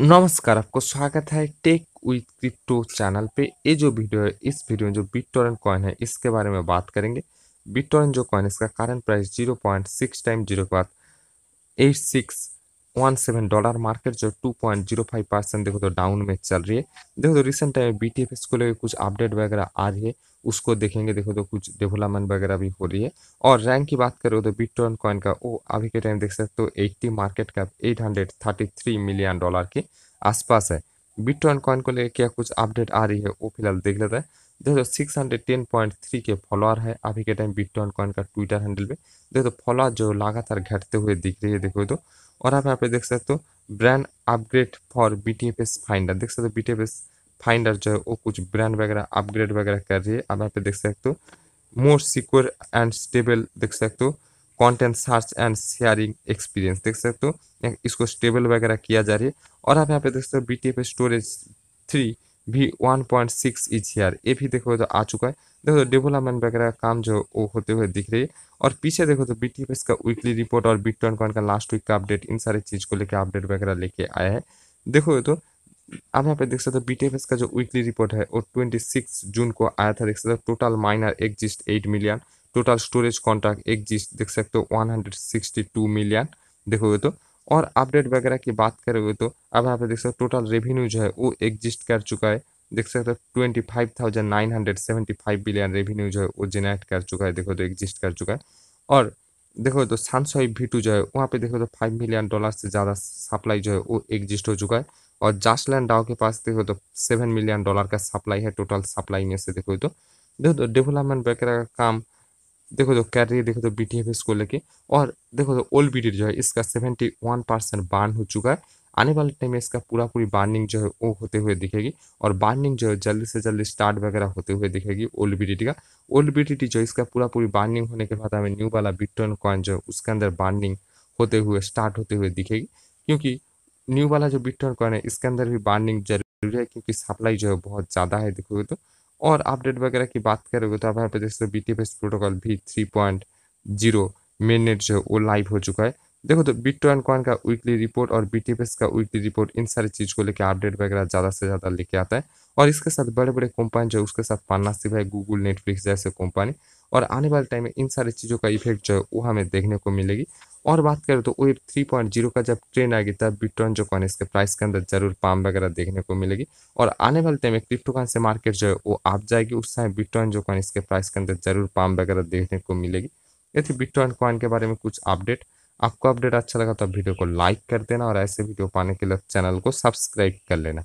नमस्कार आपको स्वागत है टेक विथ क्रिप्टो चैनल पे ये जो वीडियो है इस वीडियो में जो बिटोरन कॉइन है इसके बारे में बात करेंगे बिटोरन जो कॉइन है इसका current price zero point six time zero के बाद eight six one seven dollar market जो two point zero five percent देखो तो डाउन में चल रही है देखो तो रिसेंट टाइम में बी को लेकर कुछ अपडेट वगैरह आ रही है उसको देखेंगे देखो तो कुछ डेवलपमेंट वगैरह भी हो रही है और रैंक की बात करो तो बिटकॉइन कॉइन का वो अभी के टाइम देख सकते हो तो eighty market cap eight million dollar के आसपास है बिटकॉइन कॉइन को लेकर क्या कुछ अपडेट आ रही है वो फिलहाल देख लेते हैं देखो सिक्स तो के फॉलोअर है अभी के टाइम बिटकॉइन कॉइन का ट्विटर हैंडल पे देखो तो फॉलोअर जो लगातार घटते हुए दिख रही है देखो तो और आप यहाँ पे देख सकते हो brand upgrade for B T F S finder देख सकते हो B T F S finder जो है वो कुछ ब्रांड वगैरह अपग्रेड वगैरह कर रही है आप यहाँ पे देख सकते हो मोर सिक्योर एंड स्टेबल देख सकते हो content search and sharing experience देख सकते हो इसको स्टेबल वगैरह किया जा रही है और आप यहाँ पे देख सकते हो B T F storage three भी one point six is here ये भी देखो तो आ चुका है देखो तो डेवलपमेंट वगैरह का काम जो वो होते हुए दिख रही है और पीछे देखो तो बी टी का वीकली रिपोर्ट और बिट कॉइन का लास्ट वीक का अपडेट इन सारी चीज़ को लेकर अपडेट वगैरह लेके आया है देखो तो आप यहाँ पे देख सकते हो बी का जो वीकली रिपोर्ट है वो ट्वेंटी सिक्स जून को आया था देख सकते हो total miner exist eight million total storage contract exist देख सकते हो one hundred sixty two million देखोगे तो और अपडेट वगैरह की बात करोगे तो अब यहाँ पे देख सकते हो टोटल रेवेन्यू जो है वो एग्जिस्ट कर चुका है देख सकते हो twenty five thousand nine hundred seventy five billion revenue जो है वो जनरेट कर चुका है देखो तो एग्जिस्ट कर चुका है और देखो तो सानसोई वी टू जो है वहाँ पे देखो तो फाइव मिलियन डॉलर से ज़्यादा सप्लाई जो है वो एग्जिस्ट हो चुका है और जासलैंड डाओ के पास देखो तो सेवन मिलियन डॉलर का सप्लाई है टोटल सप्लाई में से देखो तो देखो तो डेवलपमेंट वगैरह का काम देखो तो कैरियर रही है देखो तो बी टी एफ लेके और देखो तो ओल्ड बी जो है इसका सेवेंटी वन परसेंट बर्न हो चुका है आने वाले टाइम में इसका पूरा पूरी बार्निंग जो है वो होते हुए दिखेगी और बार्निंग जो है जल्दी से जल्दी स्टार्ट वगैरह होते हुए दिखेगी ओल्ड बी का ओल्ड बी जो इसका पूरा पूरी बार्निंग होने के बाद हमें न्यू वाला बिटकॉइन कॉइन जो है उसके अंदर बार्निंग होते हुए स्टार्ट होते हुए दिखेगी क्योंकि न्यू वाला जो बिटकॉइन कॉइन है इसके अंदर भी बार्निंग जरूरी है क्योंकि सप्लाई जो है बहुत ज़्यादा है देखोगे तो और अपडेट वगैरह की बात करोगे तो आप यहाँ पे देख सकते हो बी टी प्रोटोकॉल भी three point zero main net जो है वो लाइव हो चुका है देखो तो टू कॉइन का वीकली रिपोर्ट और बी का वीकली रिपोर्ट इन सारी चीज़ को लेकर अपडेट वगैरह ज़्यादा से ज़्यादा लेके आता है और इसके साथ बड़े बड़े कंपनी जो उसके साथ पार्टनरशिप है गूगल नेटफ्लिक्स जैसे कंपनी और आने वाले टाइम में इन सारी चीज़ों का इफेक्ट जो है वो हमें देखने को मिलेगी और बात करें तो वेब थ्री पॉइंट जीरो का जब ट्रेंड आएगी तब बिटकॉइन जो कॉन इसके प्राइस के अंदर जरूर पाम वगैरह देखने को मिलेगी और आने वाले टाइम में क्रिप्टो से मार्केट जो है वो आप जाएगी उस समय बिटकॉइन जो कॉन इसके प्राइस के अंदर जरूर पाम वगैरह देखने को मिलेगी ये थी बिटकॉइन कॉइन के बारे में कुछ अपडेट आपको अपडेट अच्छा लगा तो वीडियो को लाइक कर देना और ऐसे वीडियो पाने के लिए चैनल को सब्सक्राइब कर लेना